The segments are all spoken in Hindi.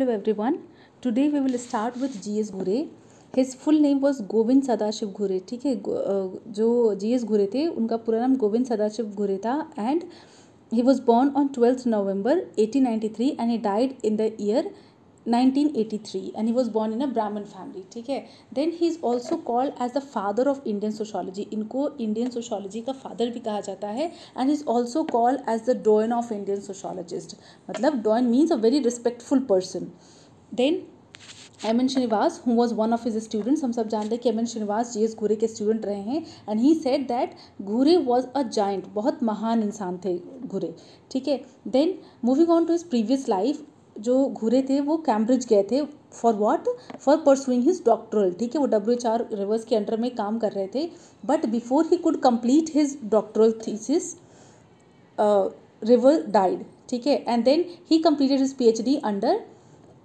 One today we will start with G S Ghurye his full name was Govind Sadashiv Ghurye ठीक है uh, जो जी एस घुरे थे उनका पूरा नाम गोविंद सदाशिव घुरे था and he was born on twelfth November 1893 and he died in the year 1983 and he was born in a brahmin family ठीक है then he is also called as the father of Indian sociology इनको Indian sociology का father भी कहा जाता है and he is also called as the doyen of Indian sociologist मतलब doyen means a very respectful person then M N Srinivas who was one of his students हम सब जानते हैं कि M N Srinivas G S Ghurye के स्टूडेंट रहे हैं and he said that Ghurye was a giant बहुत महान इंसान थे घूरे ठीक है then moving on to his previous life जो घूरे थे वो कैम्ब्रिज गए थे for what for pursuing his doctoral ठीक है वो डब्ल्यू एच आर रिवर्स के अंडर में काम कर रहे थे but before he could complete his doctoral thesis Rivers died ठीक है and then he completed his P H D under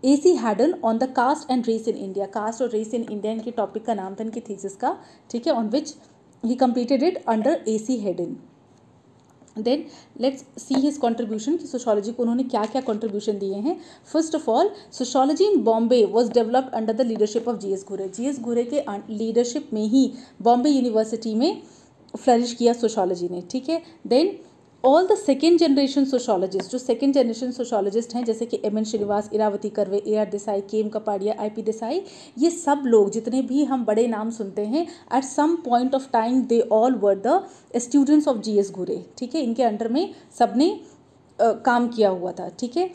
A C Haddon on the caste and race in India caste और रेस इन इंडिया इनके टॉपिक का नाम था इनकी थीसिस का ठीक है on which he completed it under A C Haddon then let's see his contribution कि सोशोलॉजी को उन्होंने क्या क्या कॉन्ट्रीब्यूशन दिए हैं first of all sociology in Bombay was developed under the leadership of G S Ghurye G S Ghurye के लीडरशिप में ही बॉम्बे यूनिवर्सिटी में फ्लरिश किया सोशोलॉजी ने ठीक है then all the second generation sociologist जो सेकेंड जनरेशन सोशोलॉजिस्ट हैं जैसे कि एम एन श्रीनिवास इरावती करवे ए R Desai K M Kapadia I P Desai ये सब लोग जितने भी हम बड़े नाम सुनते हैं at some point of time they all were the students of G S Ghurye ठीक है इनके अंडर में सब ने uh, काम किया हुआ था ठीक है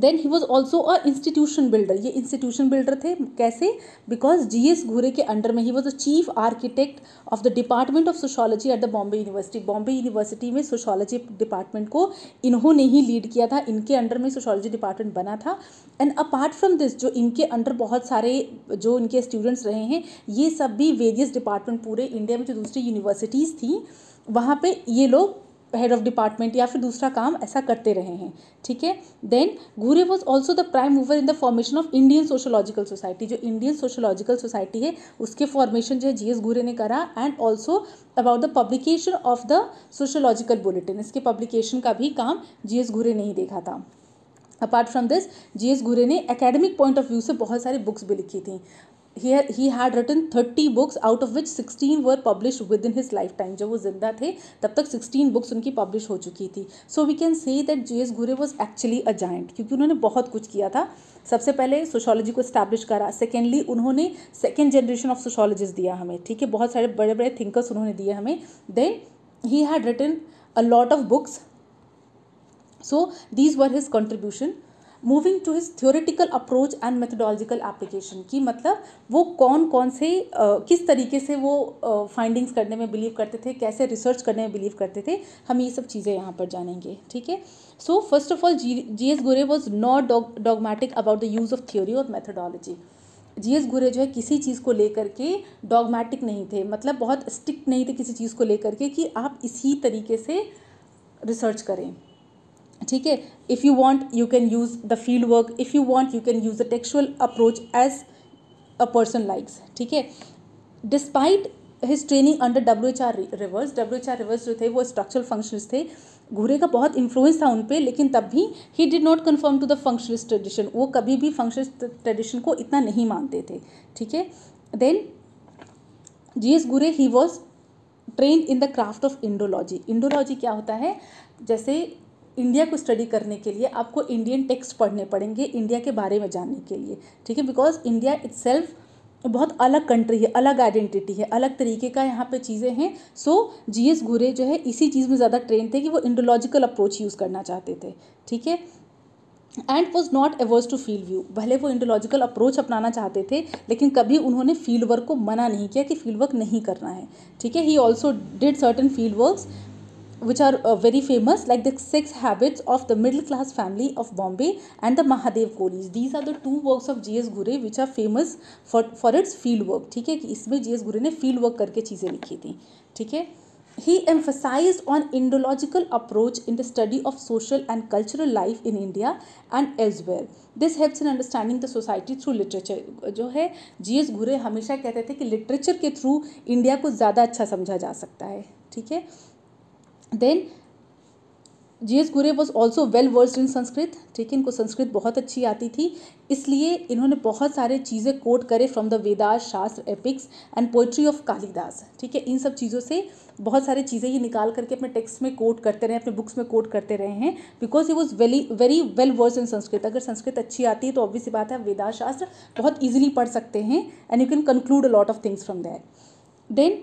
then he was also a institution builder ये इंस्टीट्यूशन बिल्डर थे कैसे बिकॉज जी एस घूरे के अंडर में he was a chief architect of the department of sociology at the Bombay university Bombay university में सोशोलॉजी डिपार्टमेंट को इन्होंने ही लीड किया था इनके अंडर में सोशोलॉजी डिपार्टमेंट बना था एंड अपार्ट फ्रॉम दिस जो इनके अंडर बहुत सारे जो इनके स्टूडेंट्स रहे हैं ये सब भी वेरियस डिपार्टमेंट पूरे इंडिया में जो दूसरी यूनिवर्सिटीज़ थी वहाँ पे ये लोग हेड ऑफ डिपार्टमेंट या फिर दूसरा काम ऐसा करते रहे हैं ठीक है then Ghurye was also the prime mover in the formation of Indian sociological society जो इंडियन सोशोलॉजिकल सोसाइटी है उसके फॉर्मेशन जो है जी एस घूरे ने करा and also about the publication of the sociological bulletin इसके पब्लिकेशन का भी काम जी एस घूरे ने ही देखा था apart from this G S Ghurye ने एकेडमिक पॉइंट ऑफ व्यू से बहुत सारी बुक्स भी लिखी थी he he had written 30 books out of which 16 were published within his lifetime जब वो जिंदा थे तब तक 16 books उनकी पब्लिश हो चुकी थी so we can say that G S Ghurye was actually a giant क्योंकि उन्होंने बहुत कुछ किया था सबसे पहले सोशोलॉजी को स्टैब्लिश करा सेकेंडली उन्होंने सेकेंड जनरेशन ऑफ सोशोलॉजिस्ट दिया हमें ठीक है बहुत सारे बड़े बड़े थिंकर्स उन्होंने दिए हमें then he had written a lot of books so these were his contribution moving to his theoretical approach and methodological application कि मतलब वो कौन कौन से किस तरीके से वो फाइंडिंग्स करने में बिलीव करते थे कैसे रिसर्च करने में बिलीव करते थे हम ये सब चीज़ें यहाँ पर जानेंगे ठीक है so first of all G G S Ghurye was not dogmatic about the use of theory और मैथडोलॉजी जी एस गुरे जो है किसी चीज़ को लेकर के डॉगमेटिक नहीं थे मतलब बहुत स्ट्रिक्ट नहीं थे किसी चीज़ को लेकर के कि आप इसी तरीके से रिसर्च करें ठीक है if you want you can use the field work if you want you can use the textual approach as a person likes ठीक है despite his training under W H R Rivers W H R Rivers जो थे वो स्ट्रक्चरल फंक्शन थे घूरे का बहुत इन्फ्लुएंस था उन पर लेकिन तब भी he did not confirm to the functionalist tradition वो कभी भी फंक्शनलिस्ट ट्रेडिशन को इतना नहीं मानते थे ठीक है then G S Ghurye he was train in the craft of Indology Indology क्या होता है जैसे इंडिया को स्टडी करने के लिए आपको इंडियन टेक्स्ट पढ़ने पड़ेंगे इंडिया के बारे में जानने के लिए ठीक है बिकॉज इंडिया इट्स बहुत अलग कंट्री है अलग आइडेंटिटी है अलग तरीके का यहाँ पे चीज़ें हैं सो जी एस घुरे जो है इसी चीज़ में ज़्यादा ट्रेन थे कि वो इंडोलॉजिकल अप्रोच यूज़ करना चाहते थे ठीक है and was not averse to field view भले वो इंडोलॉजिकल अप्रोच अपनाना चाहते थे लेकिन कभी उन्होंने फील्ड वर्क को मना नहीं किया कि फील्ड वर्क नहीं करना है ठीक है he also did certain field work which are uh, very famous like the six habits of the middle class family of bombay and the mahadev kolis these are the two works of gs gure which are famous for for its field work theek hai ki isme gs gure ne field work karke cheeze likhi thi theek hai he emphasized on indological approach in the study of social and cultural life in india and elsewhere this helps in understanding the society through literature jo hai gs gure hamesha kehte the ki literature ke through india ko zyada acha samjha ja sakta hai theek hai then G S Ghurye was also well versed in Sanskrit ठीक है इनको संस्कृत बहुत अच्छी आती थी इसलिए इन्होंने बहुत सारे चीज़ें कोट करे from the Vedas shastra epics and poetry of Kalidas ठीक है इन सब चीज़ों से बहुत सारे चीज़ें ये निकाल करके अपने टेक्स्ट में कोट करते रहे अपने बुक्स में कोट करते रहे हैं बिकॉज ही वॉज वेली very well versed in Sanskrit अगर संस्कृत अच्छी आती है तो ऑब्वियसली बात है वेदास शास्त्र बहुत ईजिली पढ़ सकते हैं and you can conclude a lot of things from that then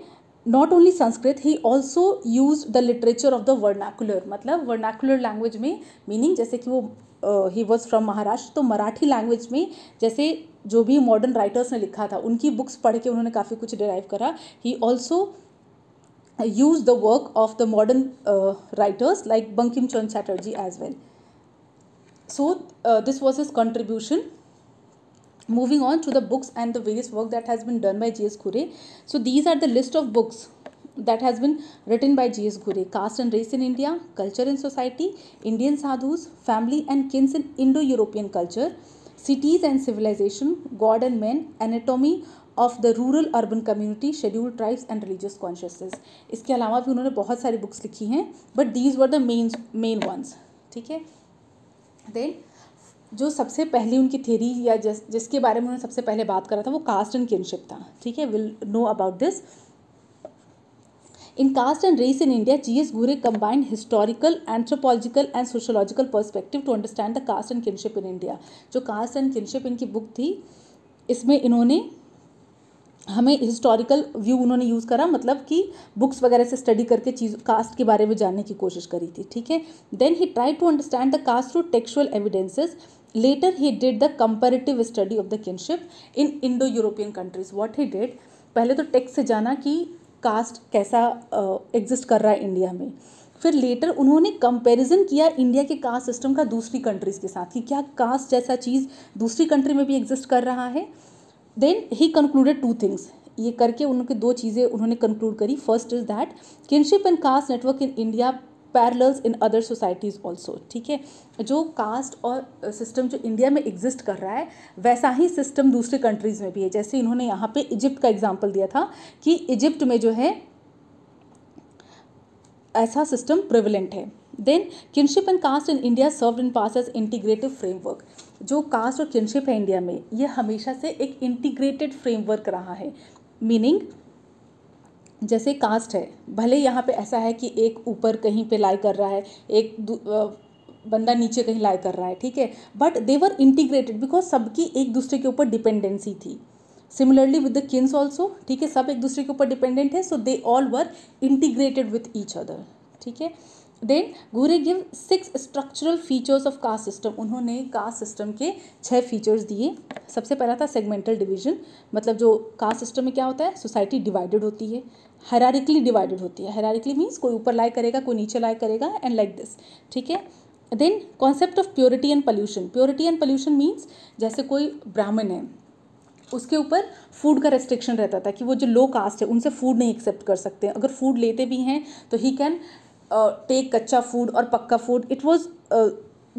not only Sanskrit he also use the literature of the vernacular मतलब वर्नाकुलर लैंग्वेज में मीनिंग जैसे कि वो ही वॉज फ्रॉम महाराष्ट्र तो मराठी लैंग्वेज में जैसे जो भी मॉडर्न राइटर्स ने लिखा था उनकी बुक्स पढ़ के उन्होंने काफ़ी कुछ डिराइव करा he also use the work of the modern writers like Bankim Chand Chatterjee as well so this was is contribution moving on to the books and the various work that has been done by gs Khure. so these are the list of books that has been written by gs Khure. caste and race in india culture and society indian sadhus family and kins in indo-european culture cities and civilization god and men anatomy of the rural urban community scheduled tribes and religious consciousness इसके अलावा भी उन्होंने बहुत सारी बुक्स लिखी हैं but these were the main main ones ठीक है देन जो सबसे पहली उनकी थेरी या जिस जिसके बारे में उन्होंने सबसे पहले बात करा था वो कास्ट एंड किनशिप था ठीक है will know about this in caste and race in India G S Ghurye combined historical anthropological and sociological perspective to understand the caste and kinship in India जो कास्ट एंड किनशिप इनकी बुक थी इसमें इन्होंने हमें हिस्टोरिकल व्यू उन्होंने यूज़ करा मतलब कि बुक्स वगैरह से स्टडी करके चीज कास्ट के बारे में जानने की कोशिश करी थी ठीक है then he try to understand the caste through textual evidences later he did the comparative study of the kinship in Indo-European countries. What he did, पहले तो टेक्स्ट से जाना कि कास्ट कैसा एग्जिस्ट uh, कर रहा है इंडिया में फिर लेटर उन्होंने कंपैरिजन किया इंडिया के कास्ट सिस्टम का दूसरी कंट्रीज़ के साथ कि क्या कास्ट जैसा चीज़ दूसरी कंट्री में भी एग्जिस्ट कर रहा है then he concluded two things ये करके उनके दो चीज़ें उन्होंने कंक्लूड करी first is that kinship and caste network in India parallels in other societies also ठीक है जो कास्ट और सिस्टम uh, जो इंडिया में एग्जिस्ट कर रहा है वैसा ही सिस्टम दूसरे कंट्रीज़ में भी है जैसे इन्होंने यहाँ पे इजिप्ट का एग्जाम्पल दिया था कि इजिप्ट में जो है ऐसा सिस्टम प्रिविलेंट है then kinship and caste in India serve in pass as integrative framework जो कास्ट और किनशिप है इंडिया में ये हमेशा से एक इंटीग्रेटेड फ्रेमवर्क रहा है मीनिंग जैसे कास्ट है भले यहाँ पे ऐसा है कि एक ऊपर कहीं पे लाई कर रहा है एक बंदा नीचे कहीं लाई कर रहा है ठीक है बट देवर इंटीग्रेटेड बिकॉज सबकी एक दूसरे के ऊपर डिपेंडेंसी थी similarly with the kins also ठीक है सब एक दूसरे के ऊपर डिपेंडेंट है so they all were integrated with each other ठीक है then Ghurye give six structural features of caste system उन्होंने कास्ट सिस्टम के छः फीचर्स दिए सबसे पहला था सेगमेंटल डिवीजन मतलब जो कास्ट सिस्टम में क्या होता है सोसाइटी डिवाइडेड होती है हरारिकली डिवाइडेड होती है हरारिकली मीन्स कोई ऊपर लाई करेगा कोई नीचे लाइक करेगा एंड लाइक दिस ठीक है then concept of purity and pollution purity and pollution means जैसे कोई ब्राह्मण है उसके ऊपर फूड का रेस्ट्रिक्शन रहता था कि वो जो लो कास्ट है उनसे फूड नहीं एक्सेप्ट कर सकते अगर फूड लेते भी हैं तो he can take kachcha food और pakka food it was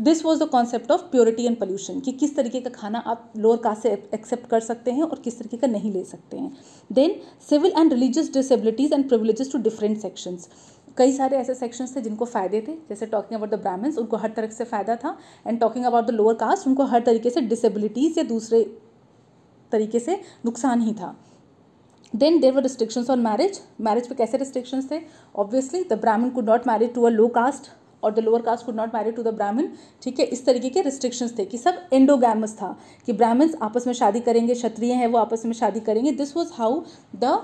this was the concept of purity and pollution कि किस तरीके का खाना आप लोअर कास्ट से एक्सेप्ट कर सकते हैं और किस तरीके का नहीं ले सकते हैं then civil and religious disabilities and privileges to different sections कई सारे ऐसे सेक्शंस थे जिनको फ़ायदे थे जैसे टॉकिंग अबाउट द ब्राह्मण्स उनको हर तरह से फ़ायदा था and talking about the lower caste उनको हर तरीके से डिसेबिलिटीज़ या दूसरे तरीके से नुकसान ही था then there were restrictions on marriage marriage पे कैसे रिस्ट्रिक्शंस थे obviously the Brahmin could not marriage to a low caste और the lower caste could not marry to the Brahmin ठीक है इस तरीके के रिस्ट्रिक्शंस थे कि सब एंडोगैमस था कि ब्राह्मण्स आपस में शादी करेंगे क्षत्रिय हैं वो आपस में शादी करेंगे this was how the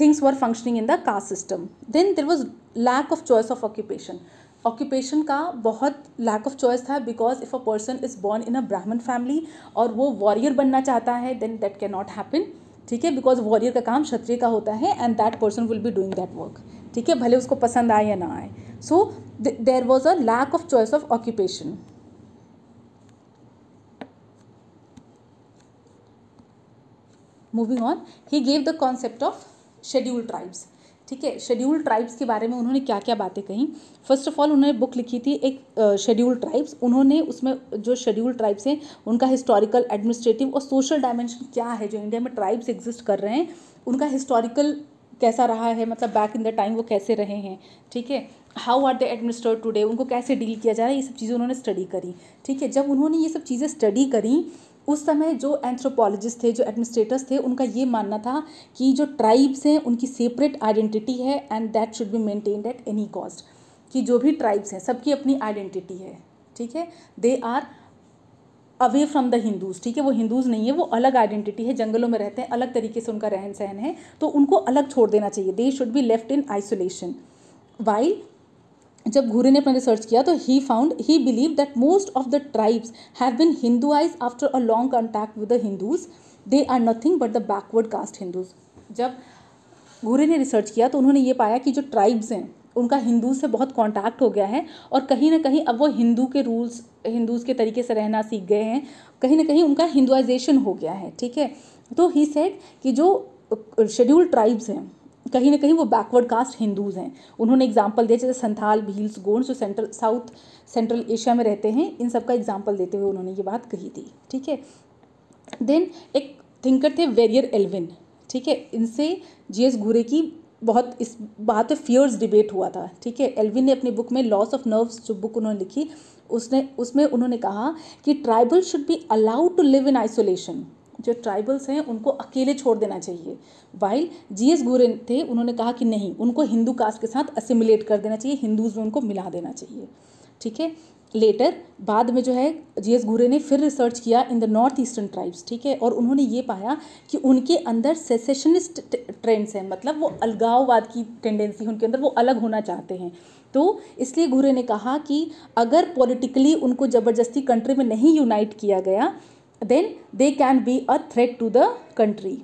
things were functioning in the caste system then there was lack of choice of occupation occupation का बहुत लैक ऑफ चॉइस था because if a person is born in a Brahmin family और वो वॉरियर बनना चाहता है then that can not happen ठीक है बिकॉज वॉरियर का काम क्षत्रिय का होता है and that person will be doing that work ठीक है भले उसको पसंद आए या ना आए so there there was a lack of choice of occupation. Moving on he gave the concept of schedule tribes ठीक है शेड्यूल ट्राइब्स के बारे में उन्होंने क्या क्या बातें कहीं फर्स्ट ऑफ ऑल उन्होंने बुक लिखी थी एक शेड्यूल ट्राइब्स उन्होंने उसमें जो शेड्यूल ट्राइब्स हैं उनका हिस्टोरिकल एडमिनिस्ट्रेटिव और सोशल डायमेंशन क्या है जो इंडिया में ट्राइब्स एग्जिस्ट कर रहे हैं उनका हिस्टोरिकल कैसा रहा है मतलब बैक इन द टाइम वो कैसे रहे हैं ठीक है how are they administered today उनको कैसे डील किया जा रहा है ये सब चीज़ें उन्होंने स्टडी करी ठीक है जब उन्होंने ये सब चीज़ें स्टडी करी उस समय जो एंथ्रोपोलॉजिस्ट थे जो एडमिनिस्ट्रेटर्स थे उनका ये मानना था कि जो ट्राइब्स हैं उनकी सेपरेट आइडेंटिटी है and that should be maintained at any cost कि जो भी ट्राइब्स हैं सबकी अपनी आइडेंटिटी है ठीक है they are away from the Hindus ठीक है वो हिंदूज़ नहीं है वो अलग आइडेंटिटी है जंगलों में रहते हैं अलग तरीके से उनका रहन सहन है तो उनको अलग छोड़ देना चाहिए they should be left in isolation why जब घूरे ने अपना रिसर्च किया तो he found he believe that most of the tribes have been Hinduise after a long contact with the Hindus they are nothing but the backward caste Hindus जब घूरे ने रिसर्च किया तो उन्होंने ये पाया कि जो ट्राइब्स हैं उनका हिंदू से बहुत कांटेक्ट हो गया है और कहीं ना कहीं अब वो हिंदू के रूल्स हिंदूज के तरीके से रहना सीख गए हैं कहीं ना कहीं उनका हिंदुआइजेशन हो गया है ठीक है तो ही सेट कि जो शेड्यूल ट्राइब्स हैं कहीं ना कहीं वो बैकवर्ड कास्ट हिंदूज़ हैं उन्होंने एग्जाम्पल दिया जैसे संथाल भील्स गोंड्स जो सेंट्रल साउथ सेंट्रल एशिया में रहते हैं इन सब का एग्जाम्पल देते हुए उन्होंने ये बात कही थी ठीक है देन एक थिंकर थे वेरियर एल्विन ठीक है इनसे जी एस घूरे की बहुत इस बात पर फियर्स डिबेट हुआ था ठीक है एल्विन ने अपनी बुक में लॉस ऑफ नर्व्स जो बुक उन्होंने लिखी उसने उसमें उन्होंने कहा कि tribal should be allowed to live in isolation जो ट्राइबल्स हैं उनको अकेले छोड़ देना चाहिए वाइल जी एस गोरेन थे उन्होंने कहा कि नहीं उनको हिंदू कास्ट के साथ असिमिलेट कर देना चाहिए हिंदूज में उनको मिला देना चाहिए ठीक है लेटर बाद में जो है जी एस घूरे ने फिर रिसर्च किया in the north eastern tribes ठीक है और उन्होंने ये पाया कि उनके अंदर सेसेशनिस्ट ट्रेंड्स हैं मतलब वो अलगाववाद की टेंडेंसी उनके अंदर वो अलग होना चाहते हैं तो इसलिए घुरे ने कहा कि अगर पॉलिटिकली उनको ज़बरदस्ती कंट्री में नहीं यूनाइट किया गया then they can be a threat to the country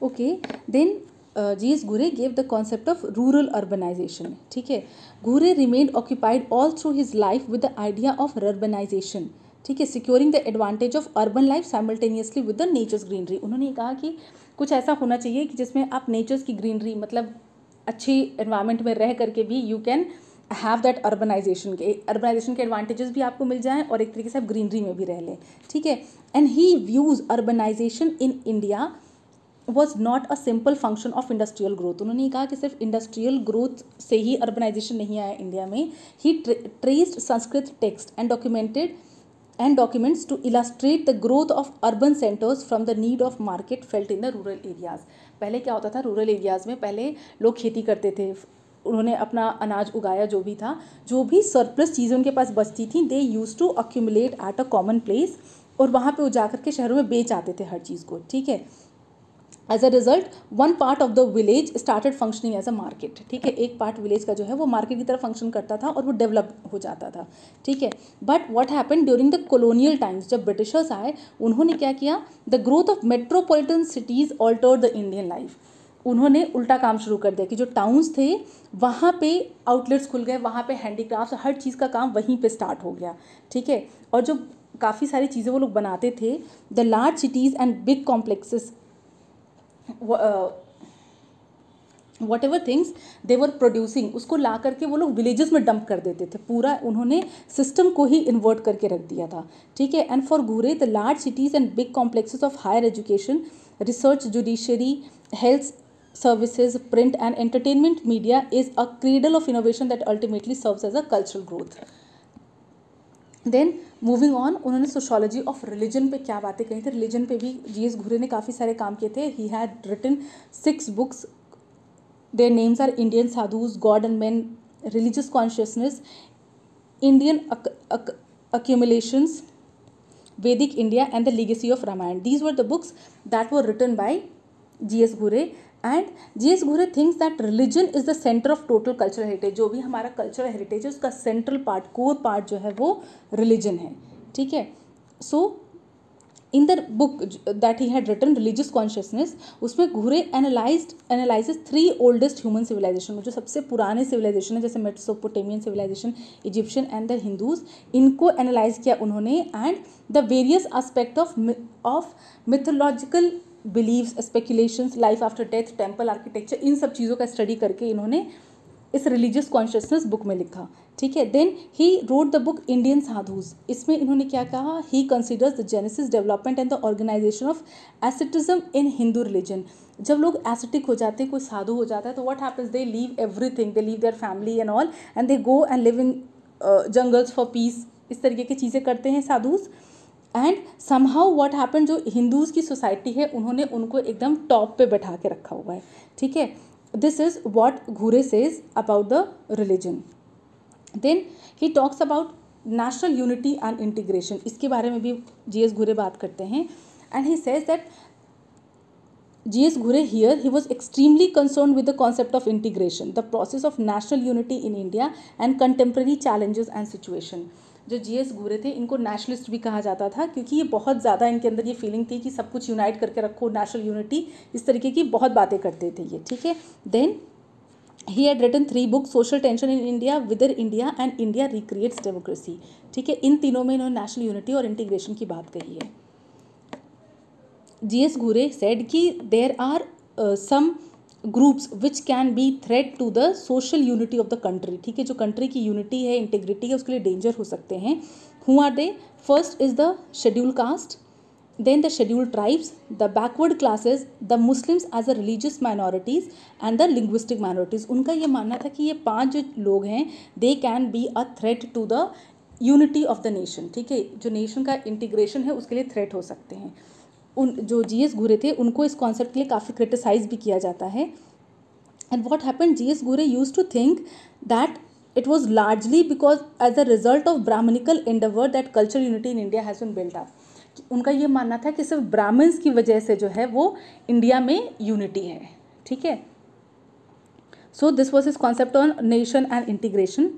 okay then G S Ghurye gave the concept of rural urbanisation ठीक है Ghurye remained occupied all through his life with the idea of urbanisation ठीक है securing the advantage of urban life simultaneously with the nature's greenery उन्होंने ये कहा कि कुछ ऐसा होना चाहिए कि जिसमें आप नेचर्स की ग्रीनरी मतलब अच्छी इन्वायरमेंट में रह करके भी you can have that urbanisation के अर्बनाइजेशन के एडवांटेजेस भी आपको मिल जाएं और एक तरीके से आप ग्रीनरी में भी रह लें ठीक है and he views urbanisation in India was not a simple function of industrial growth उन्होंने कहा कि सिर्फ इंडस्ट्रियल ग्रोथ से ही अर्बनाइजेशन नहीं आया इंडिया में he traced Sanskrit text and documented and documents to illustrate the growth of urban centres from the need of market felt in the rural areas पहले क्या होता था रूरल एरियाज़ में पहले लोग खेती करते थे उन्होंने अपना अनाज उगाया जो भी था जो भी सरप्लस चीज़ें उनके पास बचती थी they use to accumulate at a common place और वहाँ पे वो जाकर के शहरों में बेच आते थे हर चीज़ को ठीक है as a result one part of the village started functioning as a market ठीक है एक पार्ट विलेज का जो है वो मार्केट की तरह फंक्शन करता था और वो डेवलप हो जाता था ठीक है but what happen during the colonial times जब ब्रिटिशर्स आए उन्होंने क्या किया the growth of metropolitan cities alter the Indian life उन्होंने उल्टा काम शुरू कर दिया कि जो टाउन्स थे वहाँ पे आउटलेट्स खुल गए वहाँ पे हैंडीक्राफ्ट हर चीज़ का काम वहीं पे स्टार्ट हो गया ठीक है और जो काफ़ी सारी चीज़ें वो लोग बनाते थे the large cities and big complexes whatever things they were producing उसको ला करके वो लोग विलेजेस में डंप कर देते थे पूरा उन्होंने सिस्टम को ही इन्वर्ट करके रख दिया था ठीक है and for Ghurye the large cities and big complexes of higher education research judiciary health services, print, and entertainment media is a cradle of innovation that ultimately serves as a cultural growth. Then moving on उन्होंने सोशोलॉजी ऑफ रिलीजन पे क्या बातें कही थी रिलीजन पे भी जी एस घुरे ने काफ़ी सारे काम किए थे he had written six books their names are Indian Sadhus god and man religious consciousness Indian accumulations vedic india and the legacy of ramayana these were the books that were written by gs gure and G S Ghurye thinks that religion is the centre of total cultural heritage जो भी हमारा कल्चरल हेरिटेज है उसका सेंट्रल पार्ट कोर पार्ट जो है वो रिलीजन है ठीक है so in the book that he had written religious consciousness उसमें Ghurye analyse analyses three oldest human civilisation जो सबसे पुराने सिविलाइजेशन है जैसे Mesopotamian civilisation Egyptian and the Hindus इनको एनालाइज किया उन्होंने and the various aspect of of mythological beliefs speculations life after death temple architecture इन सब चीज़ों का स्टडी करके इन्होंने इस रिलीजियस कॉन्शियसनेस बुक में लिखा ठीक है then he wrote the book Indian Sadhus इसमें इन्होंने क्या कहा he considers the genesis development and the organisation of asceticism in Hindu religion जब लोग एसिटिक हो जाते हैं कोई साधु हो जाता है तो what happens they leave thing they leave their family and all and they go and live in jungles for peace इस तरीके की चीज़ें करते हैं Sadhus and somehow what happen जो हिंदूज़ की सोसाइटी है उन्होंने उनको एकदम टॉप पे बैठा के रखा हुआ है ठीक है this is what Ghurye says about the religion then he talks about national unity and integration इसके बारे में भी जी एस घुरे बात करते हैं and he says that G S Ghurye here he was extremely concern with the concept of integration the process of national unity in India and contemporary challenges and situation जो जी एस घूरे थे इनको नेशनलिस्ट भी कहा जाता था क्योंकि ये बहुत ज़्यादा इनके अंदर ये फीलिंग थी कि सब कुछ यूनाइट करके रखो नेशनल यूनिटी इस तरीके की बहुत बातें करते थे ये ठीक है then he had written three book social tension in India whither India and India recreates democracy ठीक है इन तीनों में इन्होंने नेशनल यूनिटी और इंटीग्रेशन की बात कही है जी एस घूरे सेड कि there are some groups which can be threat to the social unity of the country ठीक है जो कंट्री की यूनिटी है इंटीग्रिटी है उसके लिए डेंजर हो सकते हैं who are they first is the schedule caste then the schedule tribes the backward classes the Muslims as a religious minorities and the linguistic minorities उनका ये मानना था कि ये पाँच जो लोग हैं they can be a threat to the unity of the nation ठीक है जो नेशन का इंटीग्रेशन है उसके लिए थ्रेट हो सकते हैं उन जो जी एस घूरे थे उनको इस कॉन्सेप्ट के लिए काफ़ी क्रिटिसाइज भी किया जाता है and what happen G S Ghurye use to think that it was largely because as a result of brahmanical endeavor that culture unity in India has been built up उनका ये मानना था कि सिर्फ ब्राह्मण्स की वजह से जो है वो इंडिया में यूनिटी है ठीक है so this was is concept on nation and integration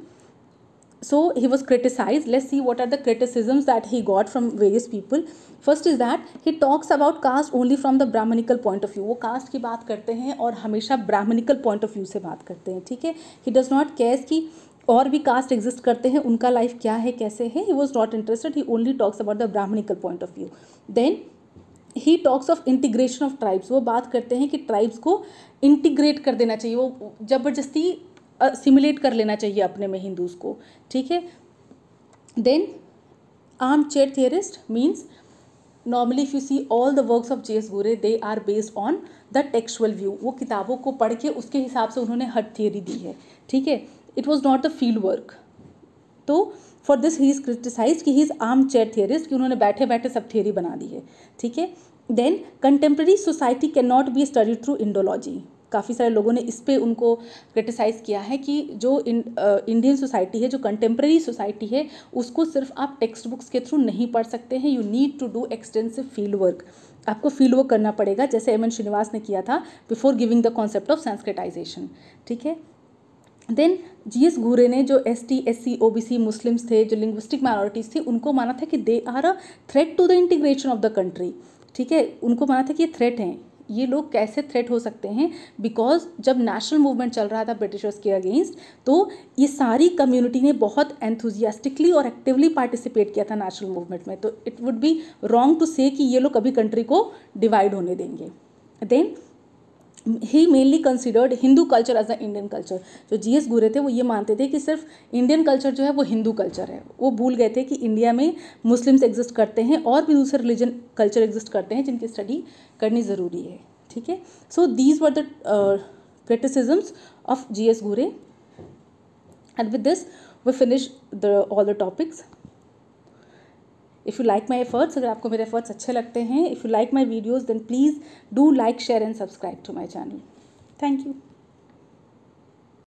so he was criticized let's see what are the criticisms that he got from various people first is that he talks about caste only from the Brahmanical point of view वो कास्ट की बात करते हैं और हमेशा ब्राह्मणिकल पॉइंट ऑफ व्यू से बात करते हैं ठीक है ही डज नॉट केयर्स कि और भी कास्ट एग्जिस्ट करते हैं उनका लाइफ क्या है कैसे है he was not interested he only talks about the Brahmanical point of view then he talks of integration of tribes वो बात करते हैं कि ट्राइब्स को इंटीग्रेट कर देना चाहिए वो ज़बरदस्ती सिमुलेट कर लेना चाहिए अपने में हिंदूज को ठीक है then armchair theorist means normally if you see all the works of J S Ghurye they are based on the textual view वो किताबों को पढ़ के उसके हिसाब से उन्होंने हट थियरी दी है ठीक है it was not the field work तो for this he is criticise कि he is armchair theorist कि उन्होंने बैठे बैठे सब थियरी बना दी है ठीक है then contemporary society can not be study through Indology काफ़ी सारे लोगों ने इस पर उनको क्रिटिसाइज़ किया है कि जो इंडियन सोसाइटी है जो कंटेम्प्रेरी सोसाइटी है उसको सिर्फ आप टेक्स्ट बुक्स के थ्रू नहीं पढ़ सकते हैं you need to do extensive field work आपको फील्ड वर्क करना पड़ेगा जैसे एम एन श्रीनिवास ने किया था before giving the concept of Sanskritization ठीक है देन जी एस घूरे ने जो S T S C O B C Muslims थे जो लिंग्विस्टिक माइनॉरिटीज़ थी उनको माना था कि they are a threat to the integration of the country ठीक है उनको माना था कि ये थ्रेट हैं ये लोग कैसे थ्रेट हो सकते हैं बिकॉज जब नेशनल मूवमेंट चल रहा था ब्रिटिशर्स के अगेंस्ट तो ये सारी कम्युनिटी ने बहुत एंथुजियास्टिकली और एक्टिवली पार्टिसिपेट किया था नेशनल मूवमेंट में तो it would be wrong to say कि ये लोग अभी कंट्री को डिवाइड होने देंगे देन ही mainly considered Hindu culture as a Indian culture जो जी एस गुरे थे वो ये मानते थे कि सिर्फ इंडियन कल्चर जो है वो हिंदू कल्चर है वो भूल गए थे कि इंडिया में मुस्लिम्स एग्जिस्ट करते हैं और भी दूसरे रिलीजन कल्चर एग्जिस्ट करते हैं जिनकी स्टडी करनी ज़रूरी है ठीक है so these were the criticisms of G S Ghurye and with this we finish the all the topics if you like my efforts अगर आपको मेरे एफर्ट्स अच्छे लगते हैं if you like my videos then please do like share and subscribe to my channel thank you